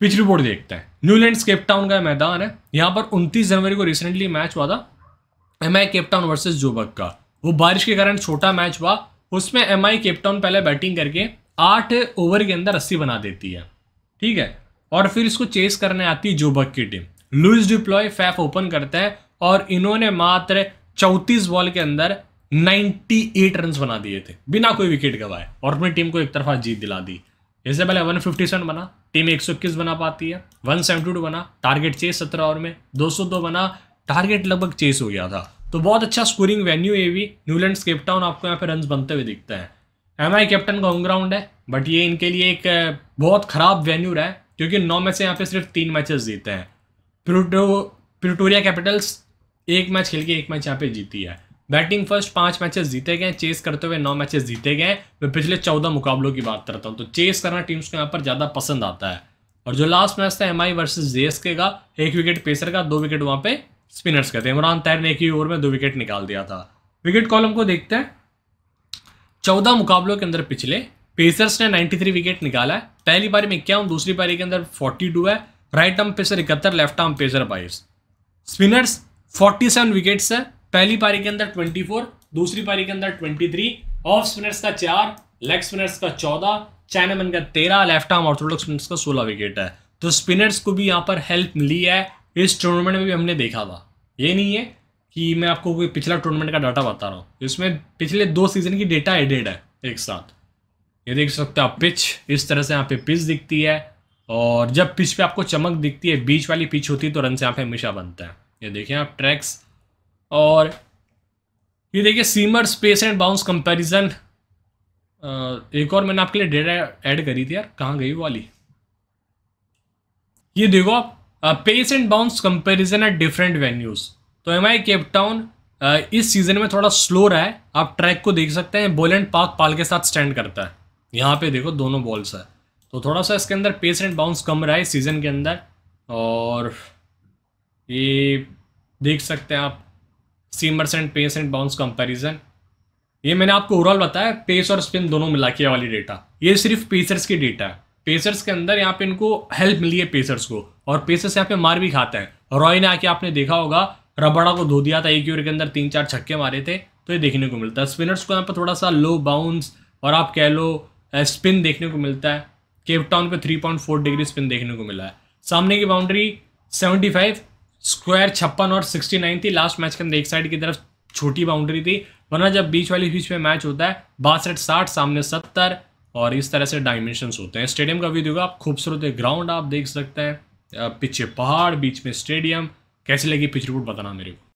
pitch board देखते हैं Newland Cape Town का मैदान है यहाँ पर 29 जनवरी को रिसेंटली मैच हुआ था M I Cape Town versus Joburg का वो बारिश के कारण छोटा मैच हुआ उसमें एम आई केपटाउन पहले बैटिंग करके आठ ओवर के अंदर अस्सी बना देती है ठीक है और फिर इसको चेस करने आती है जोबक की team Leus du Plooy Faf open करते हैं और इन्होंने मात्र चौंतीस बॉल के अंदर 98 रन बना दिए थे बिना कोई विकेट गवाए और अपनी टीम को एक तरफा जीत दिला दी इससे पहले 157 बना टीम एक बना पाती है 172 बना टारगेट चेस 17 ओवर में 202 बना टारगेट लगभग चेस हो गया था तो बहुत अच्छा स्कोरिंग वेन्यू ये भी न्यूलैंड केपटाउन आपको यहाँ पे रन बनते हुए दिखते हैं एम आई कैप्टन का होम ग्राउंड है बट ये इनके लिए एक बहुत ख़राब वेन्यू रहा है क्योंकि नौ मैच यहाँ पे सिर्फ तीन मैचेस जीते हैं प्रोटो प्रिटोरिया कैपिटल्स एक मैच खेल के एक मैच यहाँ पे जीती है बैटिंग फर्स्ट पांच मैचेस जीते गए चेस करते हुए नौ मैचेस जीते गए मैं पिछले चौदह मुकाबलों की बात करता हूँ तो चेस करना टीम्स को यहाँ पर ज़्यादा पसंद आता है और जो लास्ट मैच था एम आई वर्सेज जेएसके के का एक विकेट पेसर का दो विकेट वहाँ पे स्पिनर्स का थे इमरान तैर ने एक ही ओवर में दो विकेट निकाल दिया था विकेट कॉलम को देखते हैं चौदह मुकाबलों के अंदर पिछले पेसर्स ने 93 विकेट निकाला है पहली पारी में क्या हूँ दूसरी पारी के अंदर 42 है राइट आर्म पेसर इकहत्तर लेफ्ट आर्म पेसर बाईस स्पिनर्स 47 विकेट्स है पहली पारी के अंदर 24 दूसरी पारी के अंदर 23 ऑफ स्पिनर्स का चार लेग स्पिनर्स का चौदह चाइनामैन का तेरह लेफ्ट आर्म ऑर्थोडॉक्स स्पिनर्स का सोलह विकेट है तो स्पिनर्स को भी यहाँ पर हेल्प मिली है इस टूर्नामेंट में भी हमने देखा था ये नहीं है कि मैं आपको कोई पिछला टूर्नामेंट का डाटा बता रहा हूँ इसमें पिछले दो सीजन की डेटा एडेड है एक साथ ये देख सकते हो आप पिच इस तरह से यहाँ पे पिच दिखती है और जब पिच पे आपको चमक दिखती है बीच वाली पिच होती है तो रन से यहाँ पे हमेशा बनता है ये देखें आप ट्रैक्स और ये देखिए seamer space and bounce comparison एक और मैंने आपके लिए डेटा ऐड करी थी यार कहाँ गई वाली ये देखो आप pace and bounce comparison at different venues तो एम आई केपटाउन इस सीज़न में थोड़ा स्लो रहा है आप ट्रैक को देख सकते हैं बॉल एंड पाक पाल के साथ स्टैंड करता है यहाँ पे देखो दोनों बॉल्स है तो थोड़ा सा इसके अंदर पेस एंड बाउंस कम रहा है सीज़न के अंदर और ये देख सकते हैं आप seamers and pace and bounce comparison ये मैंने आपको ओवरऑल बताया पेस और स्पिन दोनों मिला के वाली डेटा ये सिर्फ पेसर्स की डेटा है पेसर्स के अंदर यहाँ पे इनको हेल्प मिली है पेसर्स को और पेसर्स यहाँ पे मार भी खाते हैं रॉय ने आके आपने देखा होगा रबड़ा को धो दिया था एक ओवर के अंदर तीन चार छक्के मारे थे तो ये देखने को मिलता है स्पिनर्स को यहाँ पर थोड़ा सा लो बाउंस और आप कह लो स्पिन देखने को मिलता है Cape Town point four degree spin देखने को मिला है सामने की बाउंड्री फाइव स्क्वायर छप्पन और सिक्सटी नाइन थी लास्ट मैच के अंदर एक साइड की तरफ छोटी बाउंड्री थी वरना जब बीच वाली बीच में मैच होता है बासठ साठ सामने सत्तर और इस तरह से डायमेंशन होते हैं स्टेडियम का व्यू देखो आप खूबसूरत है ग्राउंड आप देख सकते हैं पीछे पहाड़ बीच में स्टेडियम कैसी लगी पिच रिपोर्ट बताना मेरे को